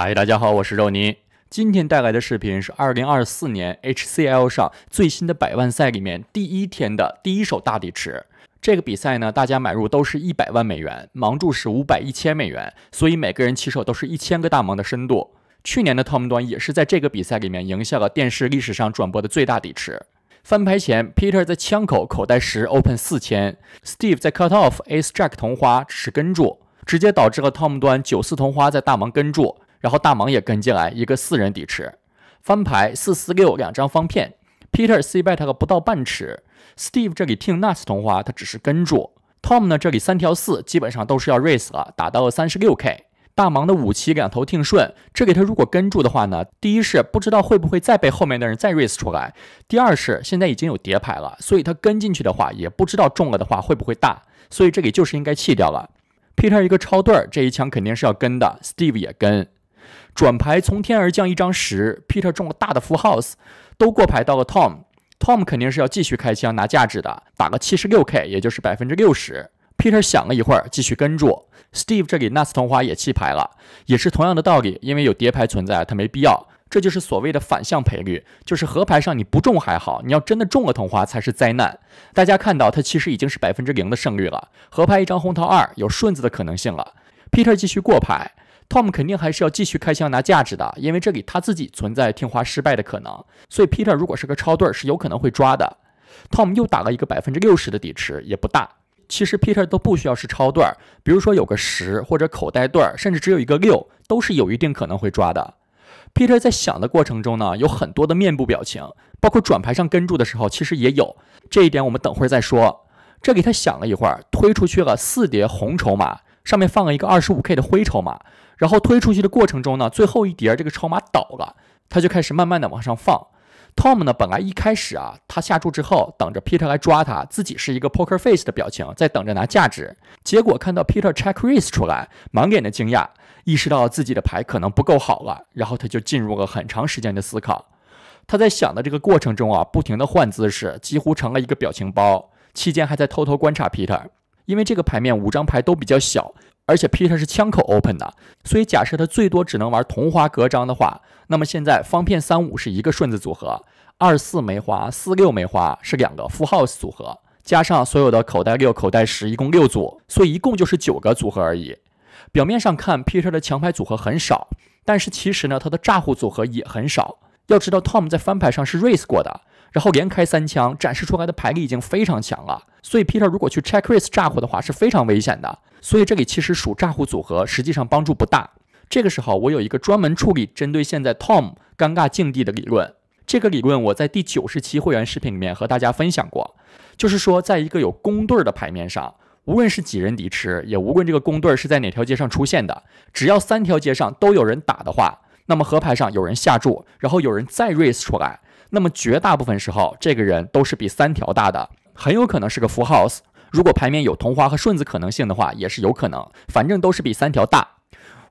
嗨，大家好，我是肉泥。今天带来的视频是二零二四年 HCL 上最新的百万赛里面第一天的第一手大底池。这个比赛呢，大家买入都是一百万美元，盲注是五百一千美元，所以每个人起手都是一千个大盲的深度。去年的 Tom 端也是在这个比赛里面赢下了电视历史上转播的最大底池。翻牌前，Peter 在枪口口袋时 open 四千，Steve 在 cut off Ace Jack 同花只是跟注，直接导致了 Tom 端九四同花在大盲跟注。然后大盲也跟进来，一个四人底池，翻牌四四六两张方片，Peter c bet 了不到半尺 s t e v e 这里听 nuts 同花，他只是跟住，Tom 呢这里三条四基本上都是要 raise 了，打到了三十六 k，大盲的五七两头听顺，这里他如果跟住的话呢，第一是不知道会不会再被后面的人再 raise 出来，第二是现在已经有叠牌了，所以他跟进去的话也不知道中了的话会不会大，所以这里就是应该弃掉了，Peter 一个超对儿，这一枪肯定是要跟的，Steve 也跟。转牌从天而降一张十，Peter 中了大的副 house，都过牌到了 Tom，Tom 肯定是要继续开枪拿价值的，打个七十六 k，也就是百分之六十。Peter 想了一会儿，继续跟住。Steve 这里纳斯同花也弃牌了，也是同样的道理，因为有叠牌存在，他没必要。这就是所谓的反向赔率，就是河牌上你不中还好，你要真的中了同花才是灾难。大家看到他其实已经是百分之零的胜率了，河牌一张红桃二，有顺子的可能性了。Peter 继续过牌。Tom 肯定还是要继续开枪拿价值的，因为这里他自己存在听话失败的可能，所以 Peter 如果是个超对儿，是有可能会抓的。Tom 又打了一个百分之六十的底池，也不大。其实 Peter 都不需要是超对儿，比如说有个十或者口袋对儿，甚至只有一个六，都是有一定可能会抓的。Peter 在想的过程中呢，有很多的面部表情，包括转牌上跟住的时候，其实也有这一点，我们等会儿再说。这里他想了一会儿，推出去了四叠红筹码，上面放了一个二十五 K 的灰筹码。然后推出去的过程中呢，最后一叠这个筹码倒了，他就开始慢慢的往上放。Tom 呢，本来一开始啊，他下注之后等着 Peter 来抓他，自己是一个 poker face 的表情，在等着拿价值。结果看到 Peter check raise 出来，满脸的惊讶，意识到自己的牌可能不够好了，然后他就进入了很长时间的思考。他在想的这个过程中啊，不停的换姿势，几乎成了一个表情包。期间还在偷偷观察 Peter。因为这个牌面五张牌都比较小，而且 Peter 是枪口 open 的，所以假设他最多只能玩同花隔张的话，那么现在方片三五是一个顺子组合，二四梅花四六梅花是两个负号组合，加上所有的口袋六口袋十一共六组，所以一共就是九个组合而已。表面上看，Peter 的强牌组合很少，但是其实呢，他的诈唬组合也很少。要知道，Tom 在翻牌上是 raise 过的，然后连开三枪，展示出来的牌力已经非常强了。所以 Peter 如果去 check raise 炸胡的话是非常危险的。所以这里其实属炸胡组合，实际上帮助不大。这个时候，我有一个专门处理针对现在 Tom 尴尬境地的理论。这个理论我在第九十期会员视频里面和大家分享过，就是说，在一个有对儿的牌面上，无论是几人敌吃，也无论这个对儿是在哪条街上出现的，只要三条街上都有人打的话。那么河牌上有人下注，然后有人再 raise 出来，那么绝大部分时候，这个人都是比三条大的，很有可能是个 f l u s e 如果牌面有同花和顺子可能性的话，也是有可能。反正都是比三条大。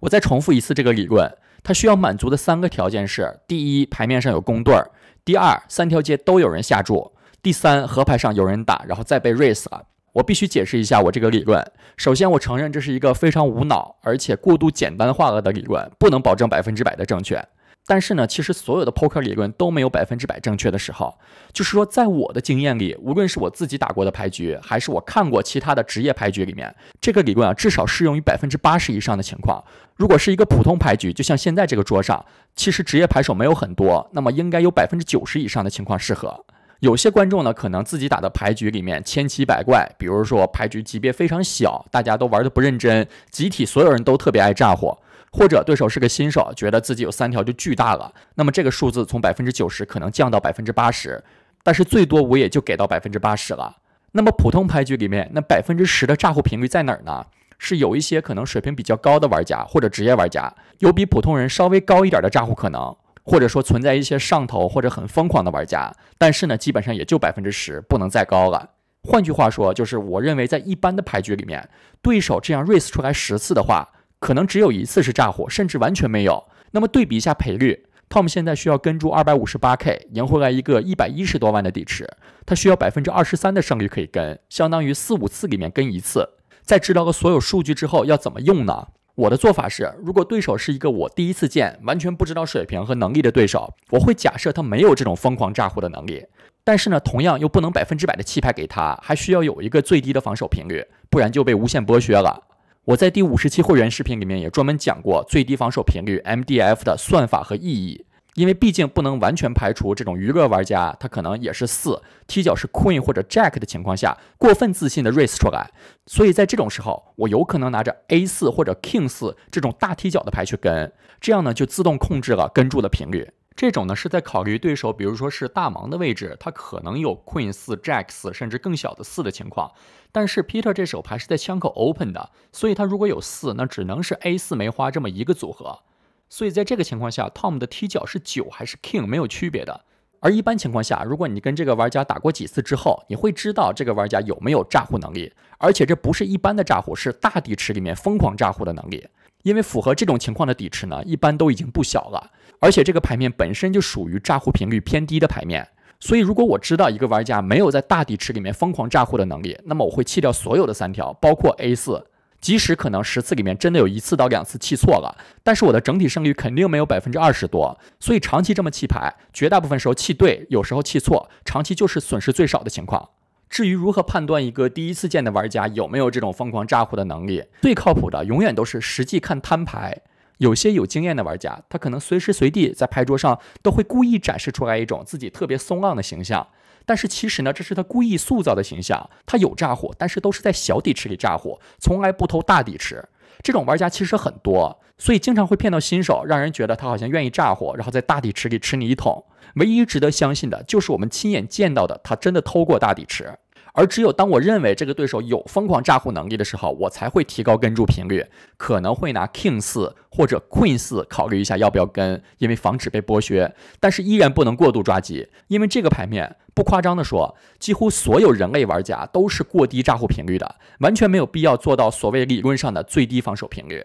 我再重复一次这个理论，它需要满足的三个条件是：第一，牌面上有公对儿；第二，三条街都有人下注；第三，河牌上有人打，然后再被 raise 了。我必须解释一下我这个理论。首先，我承认这是一个非常无脑而且过度简单化了的理论，不能保证百分之百的正确。但是呢，其实所有的 poker 理论都没有百分之百正确的时候。就是说，在我的经验里，无论是我自己打过的牌局，还是我看过其他的职业牌局里面，这个理论啊，至少适用于百分之八十以上的情况。如果是一个普通牌局，就像现在这个桌上，其实职业牌手没有很多，那么应该有百分之九十以上的情况适合。有些观众呢，可能自己打的牌局里面千奇百怪，比如说牌局级别非常小，大家都玩的不认真，集体所有人都特别爱炸火，或者对手是个新手，觉得自己有三条就巨大了，那么这个数字从百分之九十可能降到百分之八十，但是最多我也就给到百分之八十了。那么普通牌局里面，那百分之十的炸火频率在哪儿呢？是有一些可能水平比较高的玩家或者职业玩家，有比普通人稍微高一点的炸火可能。或者说存在一些上头或者很疯狂的玩家，但是呢，基本上也就百分之十，不能再高了。换句话说，就是我认为在一般的牌局里面，对手这样 race 出来十次的话，可能只有一次是炸火，甚至完全没有。那么对比一下赔率，Tom 现在需要跟注二百五十八 K，赢回来一个一百一十多万的底池，他需要百分之二十三的胜率可以跟，相当于四五次里面跟一次。在知道所有数据之后，要怎么用呢？我的做法是，如果对手是一个我第一次见、完全不知道水平和能力的对手，我会假设他没有这种疯狂炸胡的能力。但是呢，同样又不能百分之百的气派给他，还需要有一个最低的防守频率，不然就被无限剥削了。我在第五十期会员视频里面也专门讲过最低防守频率 MDF 的算法和意义。因为毕竟不能完全排除这种娱乐玩家，他可能也是四踢脚是 queen 或者 jack 的情况下，过分自信的 raise 出来。所以在这种时候，我有可能拿着 A 四或者 King 四这种大踢脚的牌去跟，这样呢就自动控制了跟注的频率。这种呢是在考虑对手，比如说是大盲的位置，他可能有 Queen 四、Jack 四，甚至更小的四的情况。但是 Peter 这手牌是在枪口 open 的，所以他如果有四，那只能是 A 四梅花这么一个组合。所以在这个情况下，Tom 的踢脚是九还是 King 没有区别的。而一般情况下，如果你跟这个玩家打过几次之后，你会知道这个玩家有没有诈唬能力。而且这不是一般的诈唬，是大底池里面疯狂诈唬的能力。因为符合这种情况的底池呢，一般都已经不小了。而且这个牌面本身就属于诈唬频率偏低的牌面。所以如果我知道一个玩家没有在大底池里面疯狂诈唬的能力，那么我会弃掉所有的三条，包括 A 四。即使可能十次里面真的有一次到两次弃错了，但是我的整体胜率肯定没有百分之二十多。所以长期这么弃牌，绝大部分时候弃对，有时候弃错，长期就是损失最少的情况。至于如何判断一个第一次见的玩家有没有这种疯狂炸胡的能力，最靠谱的永远都是实际看摊牌。有些有经验的玩家，他可能随时随地在牌桌上都会故意展示出来一种自己特别松浪的形象，但是其实呢，这是他故意塑造的形象。他有炸火，但是都是在小底池里炸火，从来不偷大底池。这种玩家其实很多，所以经常会骗到新手，让人觉得他好像愿意炸火，然后在大底池里吃你一桶。唯一值得相信的，就是我们亲眼见到的，他真的偷过大底池。而只有当我认为这个对手有疯狂炸胡能力的时候，我才会提高跟注频率，可能会拿 King 四或者 Queen 四考虑一下要不要跟，因为防止被剥削，但是依然不能过度抓急，因为这个牌面不夸张的说，几乎所有人类玩家都是过低炸胡频率的，完全没有必要做到所谓理论上的最低防守频率。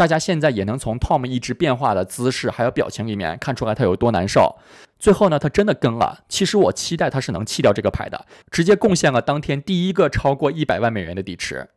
大家现在也能从 Tom 一直变化的姿势还有表情里面看出来他有多难受。最后呢，他真的跟了。其实我期待他是能弃掉这个牌的，直接贡献了当天第一个超过一百万美元的底池。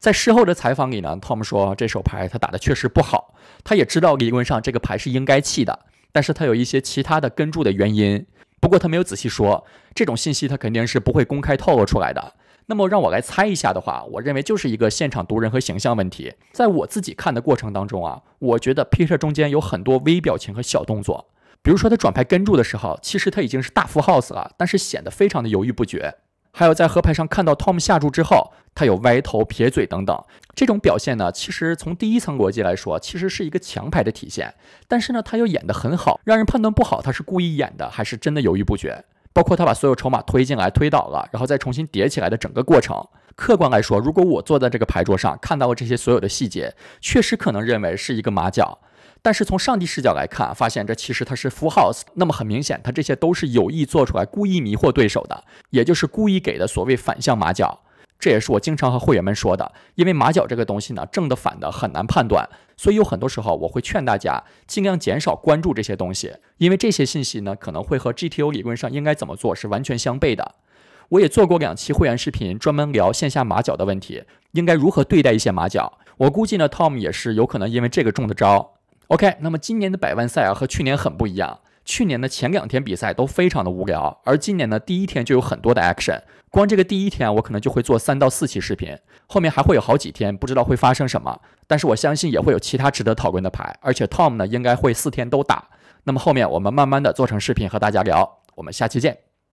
在事后的采访里呢，Tom 说这手牌他打的确实不好，他也知道理论上这个牌是应该弃的，但是他有一些其他的跟注的原因。不过他没有仔细说，这种信息他肯定是不会公开透露出来的。那么让我来猜一下的话，我认为就是一个现场读人和形象问题。在我自己看的过程当中啊，我觉得 Peter 中间有很多微表情和小动作，比如说他转牌跟注的时候，其实他已经是大幅 s e 了，但是显得非常的犹豫不决。还有在河牌上看到 Tom 下注之后，他有歪头、撇嘴等等这种表现呢。其实从第一层逻辑来说，其实是一个强牌的体现。但是呢，他又演得很好，让人判断不好他是故意演的还是真的犹豫不决。包括他把所有筹码推进来推倒了，然后再重新叠起来的整个过程。客观来说，如果我坐在这个牌桌上看到了这些所有的细节，确实可能认为是一个马脚。但是从上帝视角来看，发现这其实它是 full house。那么很明显，他这些都是有意做出来，故意迷惑对手的，也就是故意给的所谓反向马脚。这也是我经常和会员们说的，因为马脚这个东西呢，正的反的很难判断，所以有很多时候我会劝大家尽量减少关注这些东西，因为这些信息呢，可能会和 GTO 理论上应该怎么做是完全相悖的。我也做过两期会员视频，专门聊线下马脚的问题，应该如何对待一些马脚。我估计呢，Tom 也是有可能因为这个中的招。OK，那么今年的百万赛啊，和去年很不一样。去年的前两天比赛都非常的无聊，而今年的第一天就有很多的 action。光这个第一天，我可能就会做三到四期视频，后面还会有好几天，不知道会发生什么。但是我相信也会有其他值得讨论的牌，而且 Tom 呢应该会四天都打。那么后面我们慢慢的做成视频和大家聊。我们下期见。